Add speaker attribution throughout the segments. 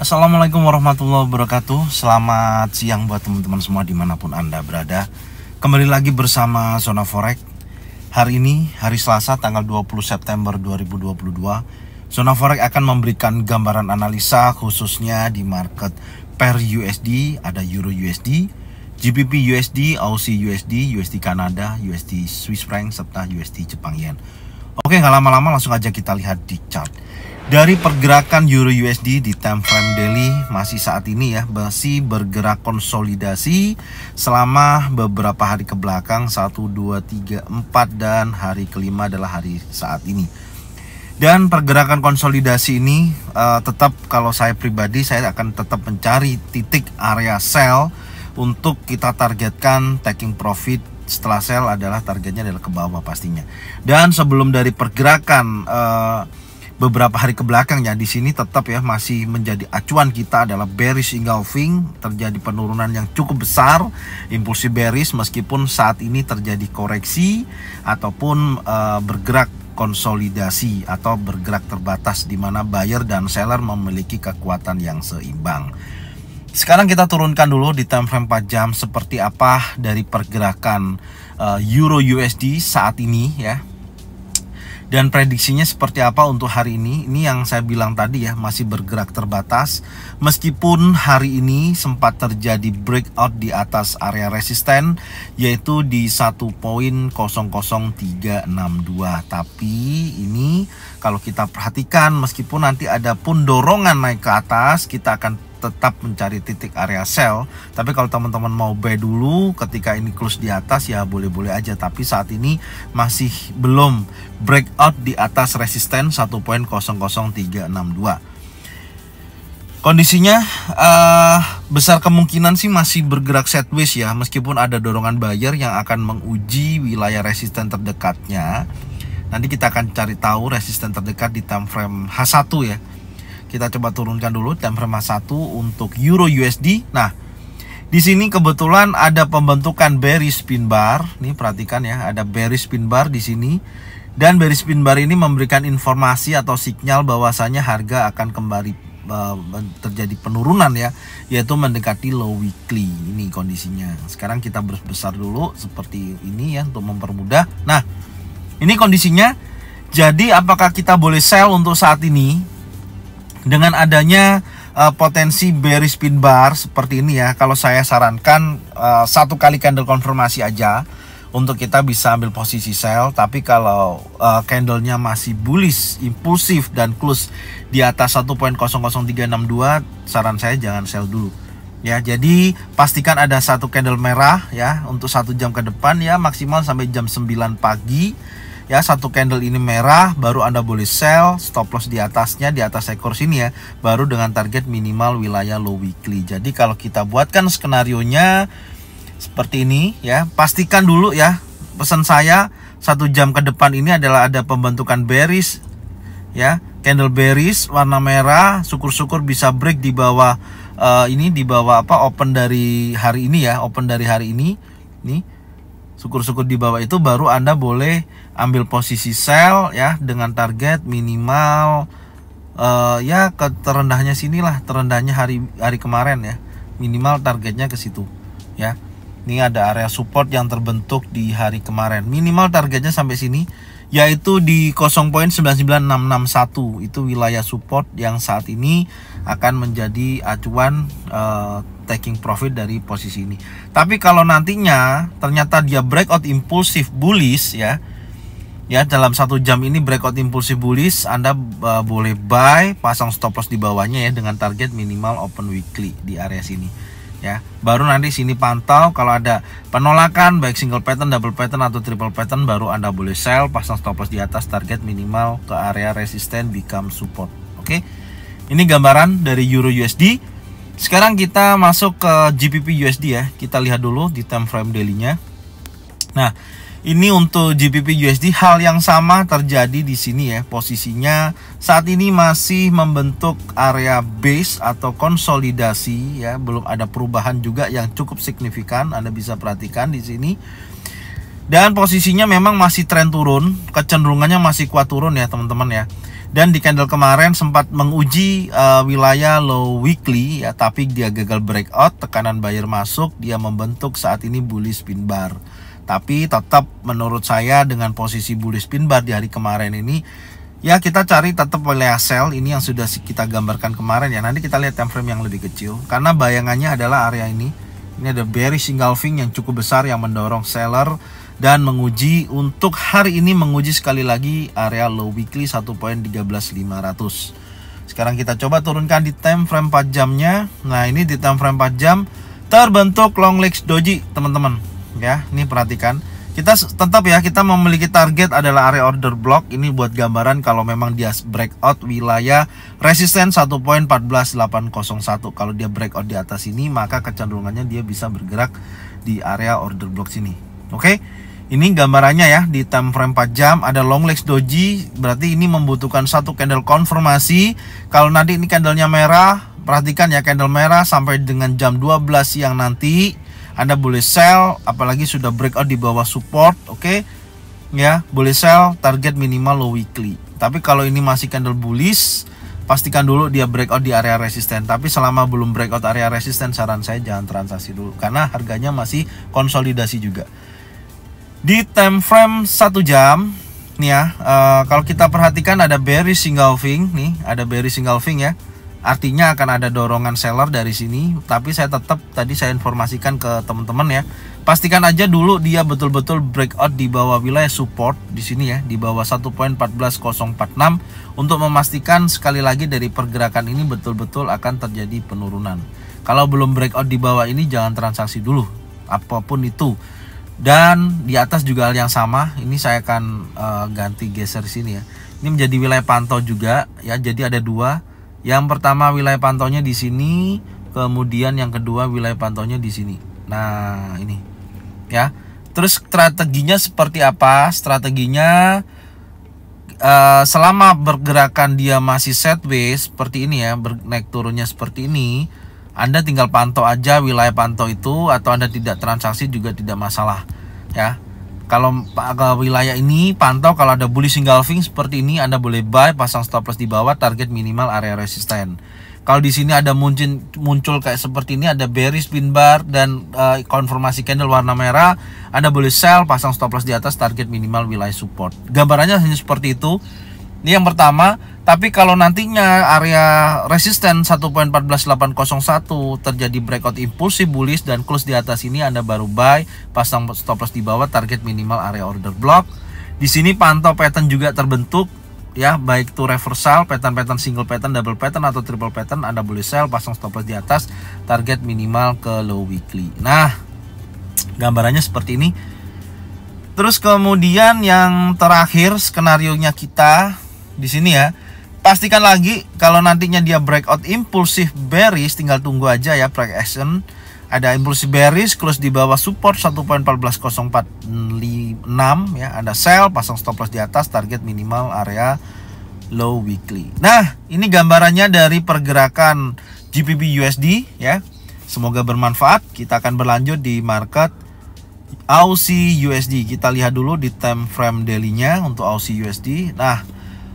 Speaker 1: Assalamualaikum warahmatullahi wabarakatuh Selamat siang buat teman-teman semua dimanapun anda berada Kembali lagi bersama Zona Forex Hari ini, hari Selasa tanggal 20 September 2022 Zona Forex akan memberikan gambaran analisa khususnya di market per USD Ada Euro USD, GBP USD, Aussie USD, USD Kanada, USD Swiss Franc, serta USD Jepang Yen Oke, nggak lama-lama langsung aja kita lihat di chart dari pergerakan Euro USD di time frame daily masih saat ini ya masih bergerak konsolidasi selama beberapa hari ke belakang 1 2 3 4 dan hari kelima adalah hari saat ini. Dan pergerakan konsolidasi ini uh, tetap kalau saya pribadi saya akan tetap mencari titik area sell untuk kita targetkan taking profit setelah sell adalah targetnya adalah ke bawah pastinya. Dan sebelum dari pergerakan uh, beberapa hari ke belakang ya di sini tetap ya masih menjadi acuan kita adalah bearish engulfing terjadi penurunan yang cukup besar impulsi bearish meskipun saat ini terjadi koreksi ataupun uh, bergerak konsolidasi atau bergerak terbatas di mana buyer dan seller memiliki kekuatan yang seimbang. Sekarang kita turunkan dulu di time frame 4 jam seperti apa dari pergerakan eh, euro USD saat ini ya dan prediksinya seperti apa untuk hari ini? Ini yang saya bilang tadi ya, masih bergerak terbatas. Meskipun hari ini sempat terjadi breakout di atas area resisten, yaitu di 1.00362. Tapi ini kalau kita perhatikan, meskipun nanti ada pun dorongan naik ke atas, kita akan tetap mencari titik area sell tapi kalau teman-teman mau buy dulu ketika ini close di atas ya boleh-boleh aja tapi saat ini masih belum breakout di atas resisten 1.00362 kondisinya uh, besar kemungkinan sih masih bergerak sideways ya meskipun ada dorongan buyer yang akan menguji wilayah resisten terdekatnya nanti kita akan cari tahu resisten terdekat di time frame H1 ya kita coba turunkan dulu dan permas 1 untuk Euro USD. Nah, di sini kebetulan ada pembentukan bearish pin bar. Nih perhatikan ya, ada bearish pin bar di sini. Dan bearish pin bar ini memberikan informasi atau sinyal bahwasanya harga akan kembali eh, terjadi penurunan ya, yaitu mendekati low weekly. Ini kondisinya. Sekarang kita berbesar dulu seperti ini ya untuk mempermudah. Nah, ini kondisinya. Jadi apakah kita boleh sell untuk saat ini? dengan adanya uh, potensi bearish pin bar seperti ini ya kalau saya sarankan uh, satu kali candle konfirmasi aja untuk kita bisa ambil posisi sell tapi kalau uh, candlenya masih bullish impulsif dan close di atas 1.00362 saran saya jangan sell dulu ya jadi pastikan ada satu candle merah ya untuk satu jam ke depan ya maksimal sampai jam 9 pagi ya satu candle ini merah baru anda boleh sell stop loss di atasnya di atas ekor sini ya baru dengan target minimal wilayah low weekly jadi kalau kita buatkan skenario nya seperti ini ya pastikan dulu ya pesan saya satu jam ke depan ini adalah ada pembentukan bearish ya candle bearish warna merah syukur-syukur bisa break di bawah uh, ini di bawah apa open dari hari ini ya open dari hari ini nih syukur-syukur di bawah itu baru Anda boleh ambil posisi sell ya dengan target minimal uh, ya ke terendahnya sinilah, terendahnya hari hari kemarin ya. Minimal targetnya ke situ ya. Ini ada area support yang terbentuk di hari kemarin. Minimal targetnya sampai sini yaitu di 0.99661 itu wilayah support yang saat ini akan menjadi acuan uh, taking profit dari posisi ini. Tapi kalau nantinya ternyata dia breakout impulsif bullish ya, ya dalam satu jam ini breakout impulsif bullish, Anda uh, boleh buy, pasang stop loss di bawahnya ya dengan target minimal open weekly di area sini. Ya, baru nanti sini pantau kalau ada penolakan baik single pattern, double pattern atau triple pattern baru Anda boleh sell, pasang stop loss di atas target minimal ke area resisten become support. Oke. Okay? Ini gambaran dari Euro USD. Sekarang kita masuk ke GBP USD ya. Kita lihat dulu di time frame daily-nya. Nah, ini untuk GBP USD hal yang sama terjadi di sini ya. Posisinya saat ini masih membentuk area base atau konsolidasi ya, belum ada perubahan juga yang cukup signifikan. Anda bisa perhatikan di sini. Dan posisinya memang masih tren turun, kecenderungannya masih kuat turun ya, teman-teman ya dan di candle kemarin sempat menguji uh, wilayah low weekly ya tapi dia gagal breakout tekanan buyer masuk dia membentuk saat ini bullish pin bar tapi tetap menurut saya dengan posisi bullish pin bar di hari kemarin ini ya kita cari tetap wilayah sell ini yang sudah kita gambarkan kemarin ya nanti kita lihat time frame yang lebih kecil karena bayangannya adalah area ini ini ada bearish engulfing yang cukup besar yang mendorong seller dan menguji untuk hari ini menguji sekali lagi area low weekly 1.13500 sekarang kita coba turunkan di time frame 4 jamnya nah ini di time frame 4 jam terbentuk long legs doji teman-teman ya ini perhatikan kita tetap ya kita memiliki target adalah area order block ini buat gambaran kalau memang dia breakout wilayah resisten 1.14801 kalau dia breakout di atas ini maka kecenderungannya dia bisa bergerak di area order block sini oke okay? Ini gambarannya ya di time frame 4 jam ada long legs doji berarti ini membutuhkan satu candle konfirmasi. Kalau nanti ini candlenya merah, perhatikan ya candle merah sampai dengan jam 12 siang nanti Anda boleh sell apalagi sudah breakout di bawah support, oke? Okay? Ya, boleh sell target minimal low weekly. Tapi kalau ini masih candle bullish, pastikan dulu dia breakout di area resisten tapi selama belum breakout area resisten saran saya jangan transaksi dulu karena harganya masih konsolidasi juga di time frame satu jam nih ya uh, kalau kita perhatikan ada bearish single wing nih ada bearish single wing ya artinya akan ada dorongan seller dari sini tapi saya tetap tadi saya informasikan ke teman-teman ya pastikan aja dulu dia betul-betul breakout di bawah wilayah support di sini ya di bawah 1.14046 untuk memastikan sekali lagi dari pergerakan ini betul-betul akan terjadi penurunan kalau belum breakout di bawah ini jangan transaksi dulu apapun itu dan di atas juga hal yang sama ini saya akan uh, ganti geser sini ya ini menjadi wilayah pantau juga ya jadi ada dua yang pertama wilayah pantaunya di sini kemudian yang kedua wilayah pantaunya di sini nah ini ya terus strateginya seperti apa strateginya uh, selama pergerakan dia masih set sideways seperti ini ya naik turunnya seperti ini anda tinggal pantau aja wilayah pantau itu atau Anda tidak transaksi juga tidak masalah ya. Kalau wilayah ini pantau kalau ada bullish engulfing seperti ini Anda boleh buy pasang stop loss di bawah target minimal area resisten. Kalau di sini ada muncul muncul kayak seperti ini ada bearish pin bar dan uh, konfirmasi candle warna merah, Anda boleh sell pasang stop loss di atas target minimal wilayah support. Gambarannya hanya seperti itu. Ini yang pertama, tapi kalau nantinya area resisten 1.14801 terjadi breakout impulsif bullish dan close di atas ini Anda baru buy, pasang stop loss di bawah target minimal area order block. Di sini pantau pattern juga terbentuk ya, baik itu reversal, pattern-pattern single pattern, double pattern atau triple pattern Anda boleh sell, pasang stop loss di atas target minimal ke low weekly. Nah, gambarannya seperti ini. Terus kemudian yang terakhir skenario nya kita di sini ya pastikan lagi kalau nantinya dia breakout impulsif bearish tinggal tunggu aja ya price action ada impulsif bearish close di bawah support 1.14046 ya ada sell pasang stop loss di atas target minimal area low weekly nah ini gambarannya dari pergerakan GBP USD ya semoga bermanfaat kita akan berlanjut di market Aussie USD kita lihat dulu di time frame dailynya untuk Aussie USD nah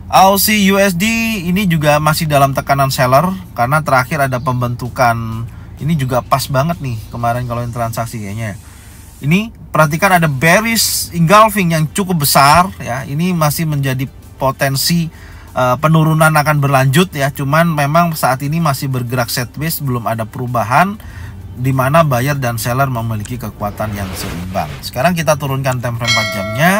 Speaker 1: Aussie USD ini juga masih dalam tekanan seller karena terakhir ada pembentukan ini juga pas banget nih kemarin kalau yang transaksi kayaknya ini perhatikan ada bearish engulfing yang cukup besar ya ini masih menjadi potensi uh, penurunan akan berlanjut ya cuman memang saat ini masih bergerak sideways belum ada perubahan di mana buyer dan seller memiliki kekuatan yang seimbang sekarang kita turunkan time frame 4 jamnya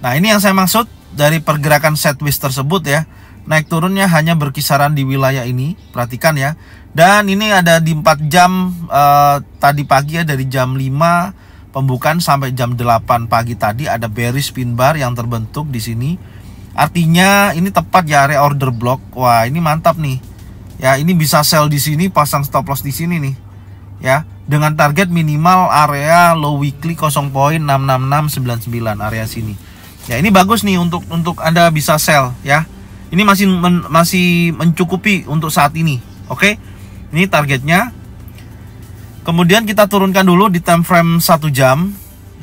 Speaker 1: nah ini yang saya maksud dari pergerakan sideways tersebut ya naik turunnya hanya berkisaran di wilayah ini perhatikan ya dan ini ada di 4 jam eh, tadi pagi ya dari jam 5 pembukaan sampai jam 8 pagi tadi ada bearish pin bar yang terbentuk di sini artinya ini tepat ya area order block wah ini mantap nih ya ini bisa sell di sini pasang stop loss di sini nih ya dengan target minimal area low weekly 0.66699 area sini ya ini bagus nih untuk untuk anda bisa sell ya ini masih men, masih mencukupi untuk saat ini oke okay? ini targetnya kemudian kita turunkan dulu di time frame satu jam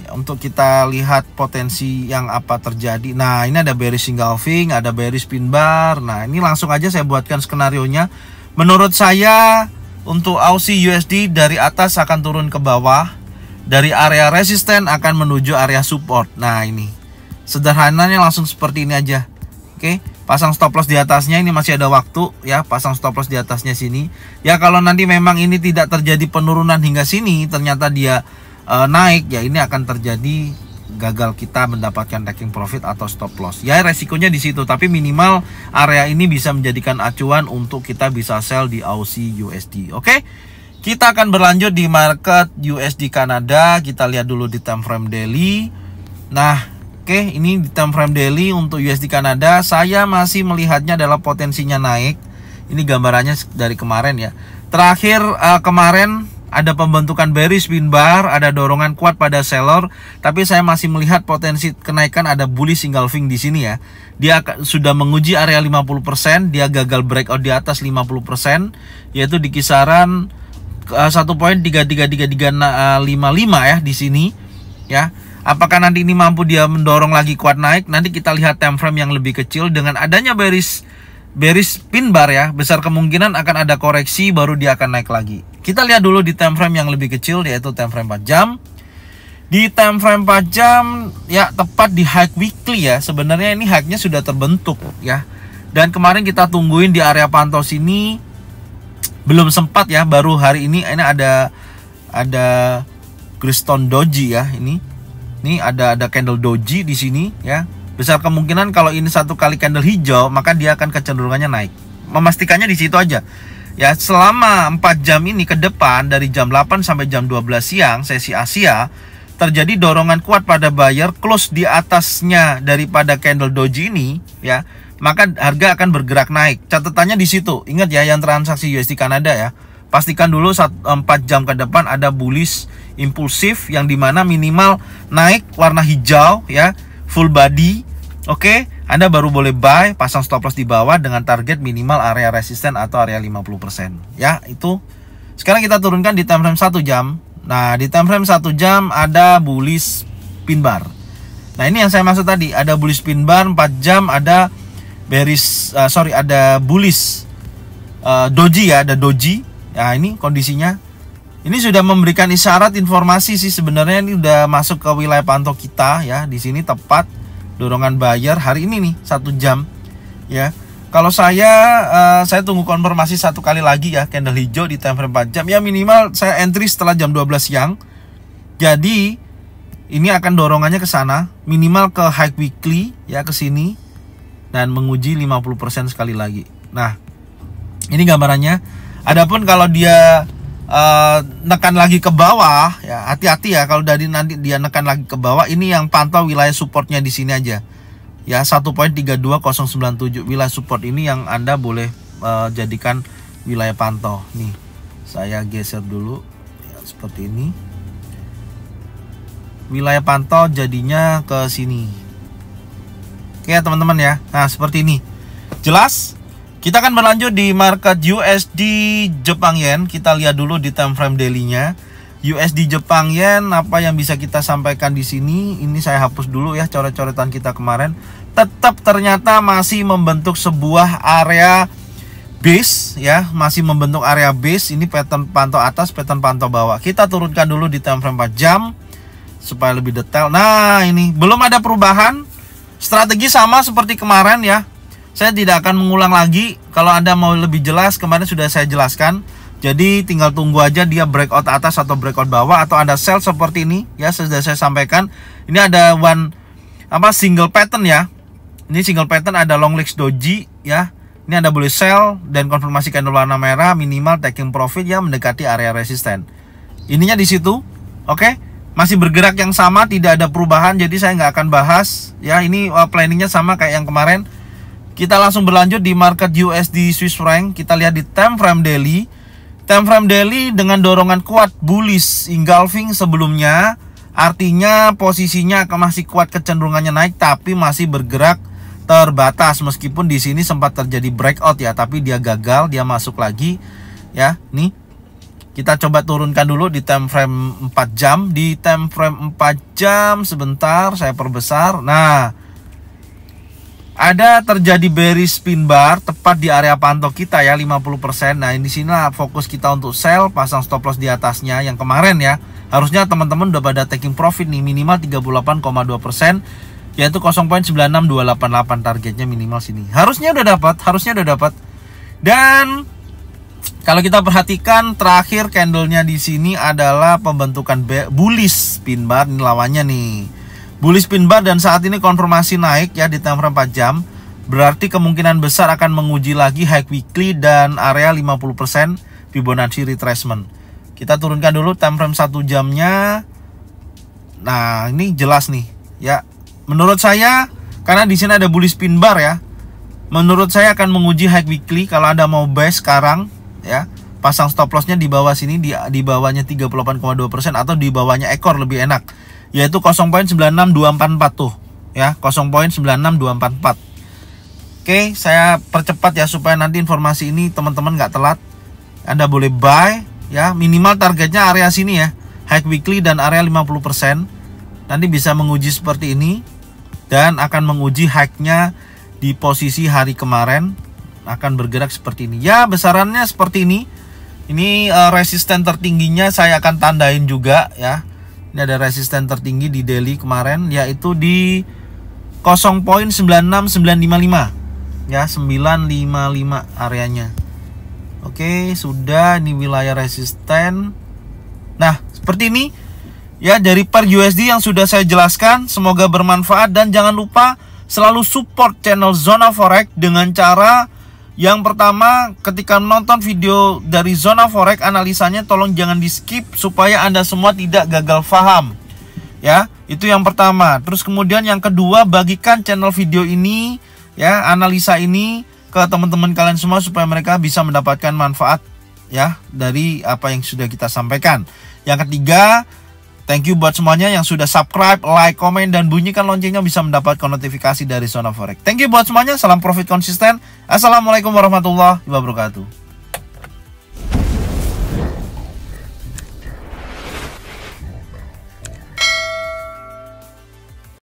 Speaker 1: ya, untuk kita lihat potensi yang apa terjadi nah ini ada bearish engulfing ada bearish pin bar nah ini langsung aja saya buatkan skenario nya menurut saya untuk Aussie USD dari atas akan turun ke bawah dari area resisten akan menuju area support nah ini sederhananya langsung seperti ini aja oke pasang stop loss di atasnya ini masih ada waktu ya pasang stop loss di atasnya sini ya kalau nanti memang ini tidak terjadi penurunan hingga sini ternyata dia e, naik ya ini akan terjadi gagal kita mendapatkan taking profit atau stop loss ya resikonya di situ tapi minimal area ini bisa menjadikan acuan untuk kita bisa sell di Aussie USD oke kita akan berlanjut di market USD Kanada kita lihat dulu di time frame daily nah Oke, ini di time frame daily untuk USD Kanada, saya masih melihatnya adalah potensinya naik. Ini gambarannya dari kemarin ya. Terakhir uh, kemarin ada pembentukan bearish pin bar, ada dorongan kuat pada seller, tapi saya masih melihat potensi kenaikan ada bullish engulfing di sini ya. Dia sudah menguji area 50%, dia gagal breakout di atas 50%, yaitu di kisaran eh, satu poin tiga eh, ya di sini ya Apakah nanti ini mampu dia mendorong lagi kuat naik? Nanti kita lihat time frame yang lebih kecil dengan adanya bearish bearish pin bar ya, besar kemungkinan akan ada koreksi baru dia akan naik lagi. Kita lihat dulu di time frame yang lebih kecil yaitu time frame 4 jam. Di time frame 4 jam ya tepat di high weekly ya. Sebenarnya ini high sudah terbentuk ya. Dan kemarin kita tungguin di area pantau sini belum sempat ya, baru hari ini ini ada ada Kriston Doji ya ini Nih ada ada candle doji di sini ya. Besar kemungkinan kalau ini satu kali candle hijau, maka dia akan kecenderungannya naik. Memastikannya di situ aja. Ya, selama 4 jam ini ke depan dari jam 8 sampai jam 12 siang sesi Asia terjadi dorongan kuat pada buyer close di atasnya daripada candle doji ini ya maka harga akan bergerak naik catatannya di situ ingat ya yang transaksi USD Kanada ya pastikan dulu 4 jam ke depan ada bullish impulsif yang dimana minimal naik warna hijau ya full body oke okay? Anda baru boleh buy pasang stop loss di bawah dengan target minimal area resisten atau area 50% ya itu sekarang kita turunkan di time frame 1 jam nah di time frame 1 jam ada bullish pin bar nah ini yang saya maksud tadi ada bullish pin bar 4 jam ada bearish uh, sorry ada bullish uh, doji ya ada doji ya ini kondisinya ini sudah memberikan isyarat informasi sih sebenarnya ini udah masuk ke wilayah pantau kita ya. Di sini tepat dorongan bayar hari ini nih satu jam ya. Kalau saya uh, saya tunggu konfirmasi satu kali lagi ya candle hijau di time frame 4 jam ya minimal saya entry setelah jam 12 siang. Jadi ini akan dorongannya ke sana minimal ke high weekly ya ke sini dan menguji 50% sekali lagi. Nah, ini gambarannya. Adapun kalau dia Eh, nekan lagi ke bawah ya hati-hati ya kalau dari nanti dia nekan lagi ke bawah ini yang pantau wilayah supportnya di sini aja ya 1.32097 wilayah support ini yang anda boleh uh, jadikan wilayah pantau nih saya geser dulu ya, seperti ini wilayah pantau jadinya ke sini oke ya, teman-teman ya nah seperti ini jelas kita akan berlanjut di market USD Jepang Yen. Kita lihat dulu di time frame daily-nya. USD Jepang Yen apa yang bisa kita sampaikan di sini? Ini saya hapus dulu ya coret-coretan kita kemarin. Tetap ternyata masih membentuk sebuah area base ya, masih membentuk area base. Ini pattern pantau atas, pattern pantau bawah. Kita turunkan dulu di time frame 4 jam supaya lebih detail. Nah, ini belum ada perubahan. Strategi sama seperti kemarin ya saya tidak akan mengulang lagi. Kalau Anda mau lebih jelas, kemarin sudah saya jelaskan. Jadi tinggal tunggu aja dia breakout atas atau breakout bawah atau Anda sell seperti ini ya sudah saya sampaikan. Ini ada one apa single pattern ya. Ini single pattern ada long legs doji ya. Ini Anda boleh sell dan konfirmasi candle warna merah minimal taking profit ya mendekati area resisten. Ininya di situ. Oke. Okay? Masih bergerak yang sama, tidak ada perubahan jadi saya nggak akan bahas ya. Ini uh, planningnya sama kayak yang kemarin. Kita langsung berlanjut di market USD Swiss franc. Kita lihat di time frame daily. Time frame daily dengan dorongan kuat bullish engulfing sebelumnya. Artinya posisinya akan masih kuat kecenderungannya naik tapi masih bergerak terbatas meskipun di sini sempat terjadi breakout ya tapi dia gagal dia masuk lagi ya nih kita coba turunkan dulu di time frame 4 jam di time frame 4 jam sebentar saya perbesar nah ada terjadi bearish spin bar tepat di area pantau kita ya 50% nah ini sini fokus kita untuk sell pasang stop loss di atasnya yang kemarin ya harusnya teman-teman udah pada taking profit nih minimal 38,2% yaitu 0.96288 targetnya minimal sini harusnya udah dapat harusnya udah dapat dan kalau kita perhatikan terakhir candlenya di sini adalah pembentukan bullish spin bar ini lawannya nih Bullish pin bar dan saat ini konfirmasi naik ya di time frame 4 jam. Berarti kemungkinan besar akan menguji lagi high weekly dan area 50% Fibonacci retracement. Kita turunkan dulu time frame 1 jamnya. Nah, ini jelas nih ya. Menurut saya karena di sini ada bullish pin bar ya. Menurut saya akan menguji high weekly kalau ada mau buy sekarang ya. Pasang stop lossnya di bawah sini di di bawahnya 38,2% atau di bawahnya ekor lebih enak yaitu 0.96244 tuh ya 0.96244 Oke saya percepat ya supaya nanti informasi ini teman-teman nggak telat Anda boleh buy ya minimal targetnya area sini ya high weekly dan area 50% nanti bisa menguji seperti ini dan akan menguji high-nya di posisi hari kemarin akan bergerak seperti ini ya besarannya seperti ini ini uh, resisten tertingginya saya akan tandain juga ya ini ada resisten tertinggi di daily kemarin yaitu di 0.96955 ya 955 areanya. Oke, sudah di wilayah resisten. Nah, seperti ini ya dari per USD yang sudah saya jelaskan, semoga bermanfaat dan jangan lupa selalu support channel Zona Forex dengan cara yang pertama, ketika menonton video dari zona forex analisanya tolong jangan di skip supaya Anda semua tidak gagal paham. Ya, itu yang pertama. Terus kemudian yang kedua, bagikan channel video ini ya, analisa ini ke teman-teman kalian semua supaya mereka bisa mendapatkan manfaat ya dari apa yang sudah kita sampaikan. Yang ketiga, Thank you buat semuanya yang sudah subscribe, like, komen, dan bunyikan loncengnya bisa mendapatkan notifikasi dari Zona Forex. Thank you buat semuanya, salam profit konsisten. Assalamualaikum warahmatullahi wabarakatuh.